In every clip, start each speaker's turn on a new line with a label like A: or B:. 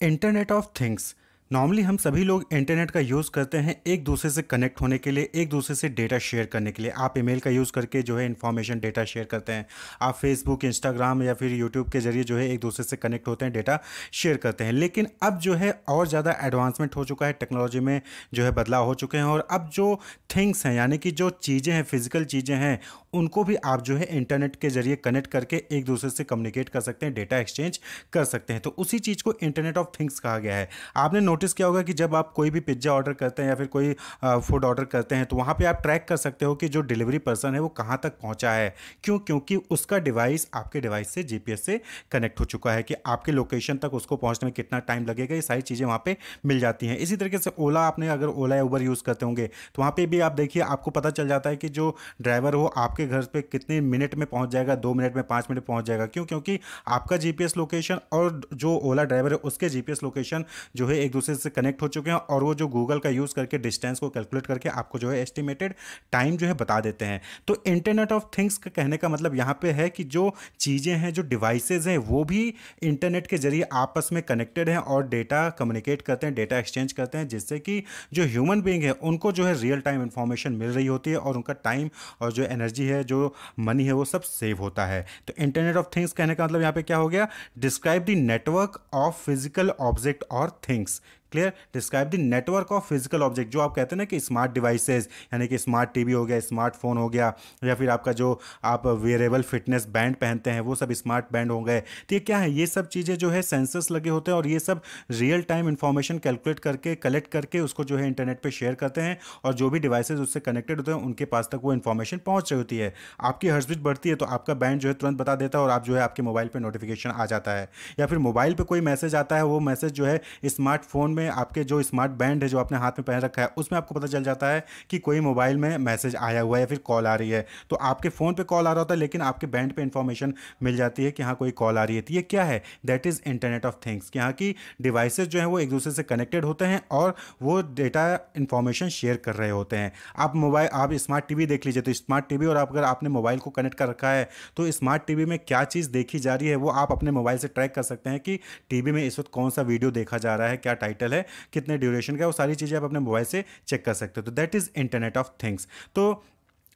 A: Internet of Things normally हम सभी लोग इंटरनेट का यूज़ करते हैं एक दूसरे से कनेक्ट होने के लिए एक दूसरे से डेटा शेयर करने के लिए आप ईमेल का यूज़ करके जो है इन्फॉर्मेशन डेटा शेयर करते हैं आप फेसबुक इंस्टाग्राम या फिर यूट्यूब के जरिए जो है एक दूसरे से कनेक्ट होते हैं डेटा शेयर करते हैं लेकिन अब जो है और ज़्यादा एडवांसमेंट हो चुका है टेक्नोलॉजी में जो है बदलाव हो चुके हैं और अब जो थिंग्स हैं यानी कि जो चीज़ें हैं फिजिकल चीज़ें हैं उनको भी आप जो है इंटरनेट के जरिए कनेक्ट करके एक दूसरे से कम्युनिकेट कर सकते हैं डेटा एक्सचेंज कर सकते हैं तो उसी चीज़ को इंटरनेट ऑफ थिंग्स कहा गया है आपने नोटिस किया होगा कि जब आप कोई भी पिज्ज़ा ऑर्डर करते हैं या फिर कोई फूड ऑर्डर करते हैं तो वहाँ पे आप ट्रैक कर सकते हो कि जो डिलीवरी पर्सन है वो कहाँ तक पहुँचा है क्यों क्योंकि उसका डिवाइस आपके डिवाइस से जी से कनेक्ट हो चुका है कि आपके लोकेशन तक उसको पहुँचने में कितना टाइम लगेगा ये सारी चीज़ें वहाँ पर मिल जाती हैं इसी तरीके से ओला आपने अगर ओला या उबर यूज़ करते होंगे तो वहाँ पर भी आप देखिए आपको पता चल जाता है कि जो ड्राइवर हो आपके घर पर कितने मिनट में पहुँच जाएगा दो मिनट में पाँच मिनट पहुँच जाएगा क्यों क्योंकि आपका जी लोकेशन और जो ओला ड्राइवर है उसके जी लोकेशन जो है एक दूसरे सोर्सेज से कनेक्ट हो चुके हैं और वो जो गूगल का यूज़ करके डिस्टेंस को कैलकुलेट करके आपको जो है एस्टिमेटेड टाइम जो है बता देते हैं तो इंटरनेट ऑफ थिंग्स का कहने का मतलब यहाँ पे है कि जो चीज़ें हैं जो डिवाइसेज हैं वो भी इंटरनेट के जरिए आपस में कनेक्टेड हैं और डेटा कम्युनिकेट करते हैं डेटा एक्सचेंज करते हैं जिससे कि जो ह्यूमन बींग है उनको जो है रियल टाइम इन्फॉर्मेशन मिल रही होती है और उनका टाइम और जो एनर्जी है जो मनी है वो सब सेव होता है तो इंटरनेट ऑफ थिंग्स कहने का मतलब यहाँ पे क्या हो गया describe the network of physical object और things clear describe the network of physical object जो आप कहते हैं ना कि स्मार्ट डिवाइसेज यानी कि स्मार्ट टीवी हो गया स्मार्टफोन हो गया या फिर आपका जो आप वेरेबल फिटनेस बैंड पहनते हैं वो सब स्मार्ट बैंड हो गए तो ये क्या है ये सब चीज़ें जो है सेंसर्स लगे होते हैं और ये सब रियल टाइम इन्फॉर्मेशन कैलकुलेट करके कलेक्ट करके उसको जो है इंटरनेट पर शेयर करते हैं और जो भी डिवाइसेज उससे कनेक्टेड होते हैं उनके पास तक वो इन्फॉर्मेशन पहुँच रही होती है आपकी हर्सबिट बढ़ती है तो आपका बैंड जो है तुरंत बता देता है और आप जो है आपके मोबाइल पर नोटिफिकेशन आ जाता है या फिर मोबाइल पर कोई मैसेज आता है वो मैसेज जो है स्मार्टफोन में में आपके जो स्मार्ट बैंड है जो आपने हाथ में पहन रखा है उसमें आपको पता चल जाता है कि कोई मोबाइल में मैसेज आया हुआ है या फिर कॉल आ रही है तो आपके फ़ोन पर कॉल आ रहा होता है लेकिन आपके बैंड पर इन्फॉर्मेशन मिल जाती है कि हाँ कोई कॉल आ रही है तो ये क्या है that is internet of things कि की डिवाइसेज जो है वो एक दूसरे से कनेक्टेड होते हैं और वो डेटा इन्फॉर्मेशन शेयर कर रहे होते हैं आप मोबाइल आप स्मार्ट टीवी देख लीजिए तो स्मार्ट टीवी और आप अगर आपने मोबाइल को कनेक्ट कर रखा है तो स्मार्ट टीवी में क्या चीज़ देखी जा रही है वो आप अपने मोबाइल से ट्रैक कर सकते हैं कि टीवी में इस वक्त कौन सा वीडियो देखा जा रहा है क्या टाइटल साइकिल है कितने ड्यूरेशन का वो सारी चीज़ें आप अपने मोबाइल से चेक कर सकते हो तो that is internet of things तो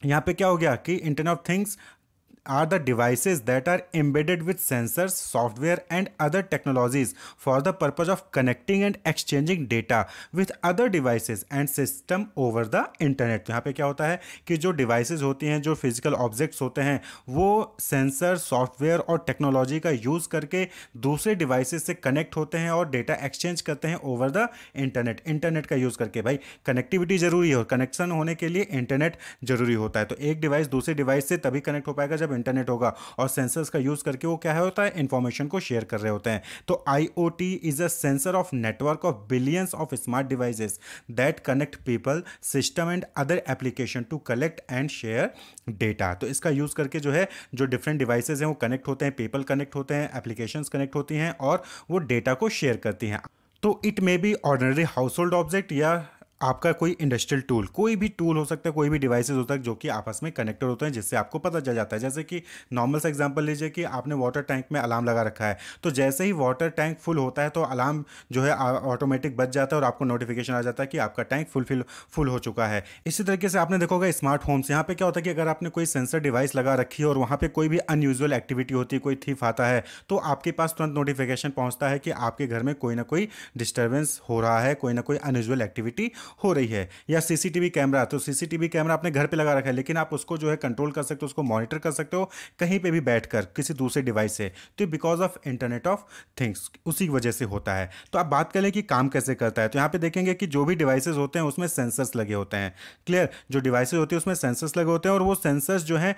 A: यहाँ पे क्या हो गया कि internet of things are the devices that are embedded with sensors, software and other technologies for the purpose of connecting and exchanging data with other devices and system over the internet यहाँ पे क्या होता है कि जो devices होती हैं जो physical objects होते हैं वो sensor, software और technology का use करके दूसरे devices से connect होते हैं और data exchange करते हैं over the internet internet का use करके भाई connectivity ज़रूरी है और connection होने के लिए internet ज़रूरी होता है तो एक device दूसरे device से तभी connect हो पाएगा जब इंटरनेट होगा और सेंसर्स का यूज़ करके वो क्या है होता है इंफॉर्मेशन को शेयर कर रहे होते हैं तो I is a sensor of network of billions of smart devices that connect people system and other application to collect and share data तो इसका यूज़ करके जो है जो डिफरेंट डिवाइसेज हैं वो कनेक्ट होते हैं पीपल कनेक्ट होते हैं एप्लीकेशन कनेक्ट होती हैं और वो डेटा को शेयर करती हैं तो it may be ordinary household object या आपका कोई इंडस्ट्रियल टूल कोई भी टूल हो सकता है कोई भी डिवाइसेस होता है जो कि आपस में कनेक्टेड होते हैं जिससे आपको पता चल जाता है जैसे कि नॉर्मल सा एग्जांपल लीजिए कि आपने वाटर टैंक में अलार्म लगा रखा है तो जैसे ही वाटर टैंक फुल होता है तो अलार्म जो है ऑटोमेटिक बच जाता है और आपको नोटिफिकेशन आ जाता है कि आपका टैंक फुलफिल फुल हो चुका है इसी तरीके से आपने देखोगा स्मार्ट होम्स यहाँ पर क्या होता है कि अगर आपने कोई सेंसर डिवाइस लगा रखी है और वहाँ पर कोई भी अनयूजल एक्टिविटी होती है कोई थीफ आता है तो आपके पास तुरंत नोटिफिकेशन पहुँचता है कि आपके घर में कोई ना कोई डिस्टर्बेंस हो रहा है कोई ना कोई अनयूजल एक्टिविटी हो रही है या सीसीटीवी कैमरा तो सीसीटीवी कैमरा अपने घर पे लगा रखा है लेकिन आप उसको जो है कंट्रोल कर सकते हो उसको मॉनिटर कर सकते हो कहीं पे भी बैठकर किसी दूसरे डिवाइस से तो because of internet of things उसी की वजह से होता है तो आप बात करें कि काम कैसे करता है तो यहाँ पे देखेंगे कि जो भी डिवाइसेज होते हैं उसमें सेंसर्स लगे होते हैं क्लियर जो डिवाइसेज होती है उसमें सेंसर्स लगे होते हैं और वो सेंसर्स जो है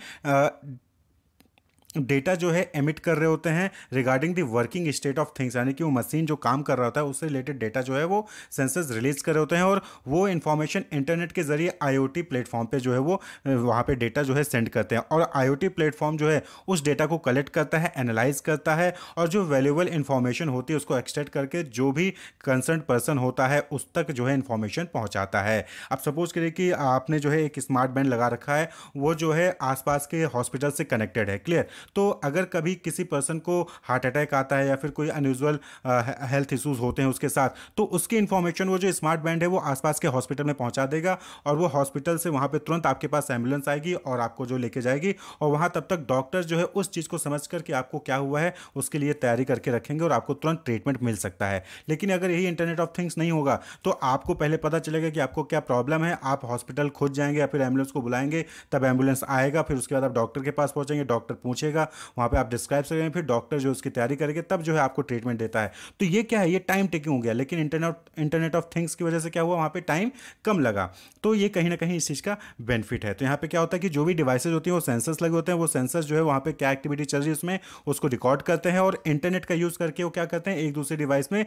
A: डेटा जो है एमिट कर रहे होते हैं regarding the working state of things यानी कि वो मशीन जो काम कर रहा होता है उससे रिलेटेड डेटा जो है वो सेंसर्स रिलीज कर रहे होते हैं और वो इन्फॉर्मेशन इंटरनेट के जरिए आईओटी प्लेटफॉर्म पे जो है वो वहाँ पे डेटा जो है सेंड करते हैं और आईओटी प्लेटफॉर्म जो है उस डेटा को कलेक्ट करता है एनालाइज करता है और जो वैल्यूबल इन्फॉर्मेशन होती है उसको एक्सट्रैक्ट करके जो भी कंसर्न पर्सन होता है उस तक जो है इन्फॉर्मेशन पहुँचाता है अब सपोज करिए कि आपने जो है एक स्मार्ट बैंड लगा रखा है वो जो है आसपास के हॉस्पिटल से कनेक्टेड है क्लियर तो अगर कभी किसी पर्सन को हार्ट अटैक आता है या फिर कोई अनयूजल हेल्थ इशूज़ होते हैं उसके साथ तो उसकी इन्फॉर्मेशन वो जो स्मार्ट बैंड है वो आसपास के हॉस्पिटल में पहुंचा देगा और वो हॉस्पिटल से वहाँ पर तुरंत आपके पास एम्बुलेंस आएगी और आपको जो लेके जाएगी और वहाँ तब तक डॉक्टर जो है उस चीज़ को समझ कर कि आपको क्या हुआ है उसके लिए तैयारी करके रखेंगे और आपको तुरंत ट्रीटमेंट मिल सकता है लेकिन अगर यही इंटरनेट ऑफ थिंग्स नहीं होगा तो आपको पहले पता चलेगा कि आपको क्या प्रॉब्लम है आप हॉस्पिटल खुद जाएंगे या फिर एम्बुलेंस को बुलाएंगे तब एम्बुलेंस आएगा फिर उसके बाद आप डॉक्टर के पास पहुँचेंगे डॉक्टर पूछेगा करेगा वहाँ पर आप डिस्क्राइब करेंगे फिर डॉक्टर जो उसकी तैयारी करेगा तब जो है आपको ट्रीटमेंट देता है तो ये क्या है ये टाइम टेकिंग हो गया लेकिन इंटरनेट इंटरनेट ऑफ थिंग्स की वजह से क्या हुआ वहाँ पर टाइम कम लगा तो ये कहीं ना कहीं इस चीज़ का बेनिफिट है तो यहाँ पर क्या होता है कि जो भी डिवाइसेज होती हैं वो सेंसर्स लगे होते हैं वो सेंसर्स जो है वहाँ पर क्या एक्टिविटी चल रही है उसमें उसको रिकॉर्ड करते हैं और इंटरनेट का यूज़ करके वो क्या करते हैं एक दूसरे डिवाइस में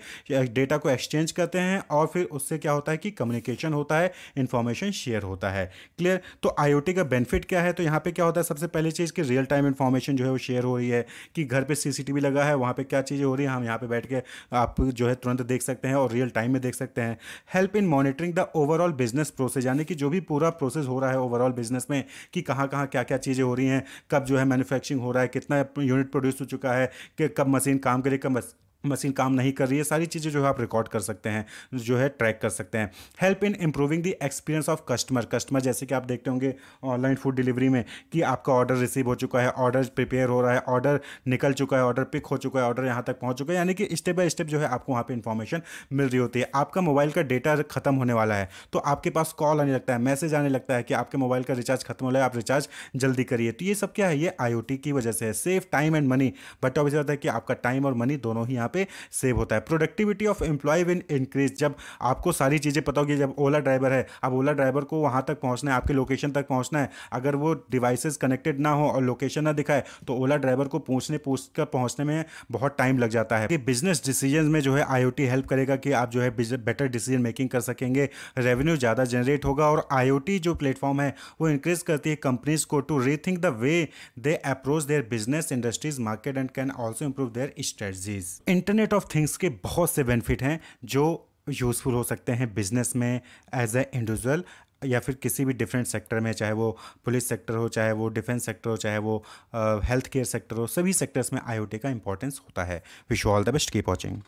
A: डेटा को एक्सचेंज करते हैं और फिर उससे क्या होता है कि कम्युनिकेशन होता है इंफॉर्मेशन शेयर होता है क्लियर तो आईओटी का बेनिफिट क्या है तो यहां पे क्या होता है सबसे पहली चीज़ कि रियल टाइम इंफॉर्मेशन लोकेशन जो है वो शेयर हो रही है कि घर पे सीसीटीवी लगा है वहाँ पे क्या चीज़ें हो रही हैं हम यहाँ पे बैठ के आप जो है तुरंत देख सकते हैं और रियल टाइम में देख सकते हैं help in monitoring the overall business process यानी कि जो भी पूरा प्रोसेस हो रहा है ओवरऑल बिजनेस में कि कहाँ कहाँ क्या क्या चीज़ें हो रही हैं कब जो है मैनुफैक्चरिंग हो रहा है कितना यूनिट प्रोड्यूस हो चुका है कि कब मशीन काम करे कब मशीन काम नहीं कर रही है सारी चीज़ें जो है आप रिकॉर्ड कर सकते हैं जो है ट्रैक कर सकते हैं help in improving the experience of customer customer जैसे कि आप देखते होंगे ऑनलाइन फूड डिलीवरी में कि आपका ऑर्डर रिसीव हो चुका है ऑर्डर प्रिपेयर हो रहा है ऑर्डर निकल चुका है ऑर्डर पिक हो चुका है ऑर्डर यहाँ तक पहुँच चुका है यानी कि स्टेप बाय स्टेप जो है आपको वहाँ पर इन्फॉर्मेशन मिल रही होती है आपका मोबाइल का डेटा खत्म होने वाला है तो आपके पास कॉल आने लगता है मैसेज आने लगता है कि आपके मोबाइल का रिचार्ज खत्म हो रहा है आप रिचार्ज जल्दी करिए तो ये सब क्या है ये आई की वजह से है time and money but obvious है कि आपका टाइम और मनी दोनों ही यहाँ पे सेव होता है productivity of employee will increase जब आपको सारी चीज़ें पता होगी जब ओला ड्राइवर है अब ओला ड्राइवर को वहाँ तक पहुँचना है आपके लोकेशन तक पहुँचना है अगर वो डिवाइसेस कनेक्टेड ना हो और लोकेशन ना दिखाए तो ओला ड्राइवर को पहुँचने पहुँच पहुँचने में बहुत टाइम लग जाता है कि बिजनेस डिसीजन में जो है आई हेल्प करेगा कि आप जो है बेटर डिसीजन मेकिंग कर सकेंगे रेवेन्यू ज़्यादा जनरेट होगा और आई जो प्लेटफॉर्म है वो इंक्रीज करती है कंपनीज को to rethink the way they approach their business industries market and can also improve their strategies in internet of things के बहुत से बेनिफिट हैं जो यूज़फुल हो सकते हैं बिजनेस में एज ए इंडिविजुअल या फिर किसी भी डिफरेंट सेक्टर में चाहे वो पुलिस सेक्टर हो चाहे वो डिफेंस सेक्टर हो चाहे वो हेल्थ केयर सेक्टर हो सभी सेक्टर्स में आईओटी का इंपॉर्टेंस होता है विश ऑल द बेस्ट की पॉचिंग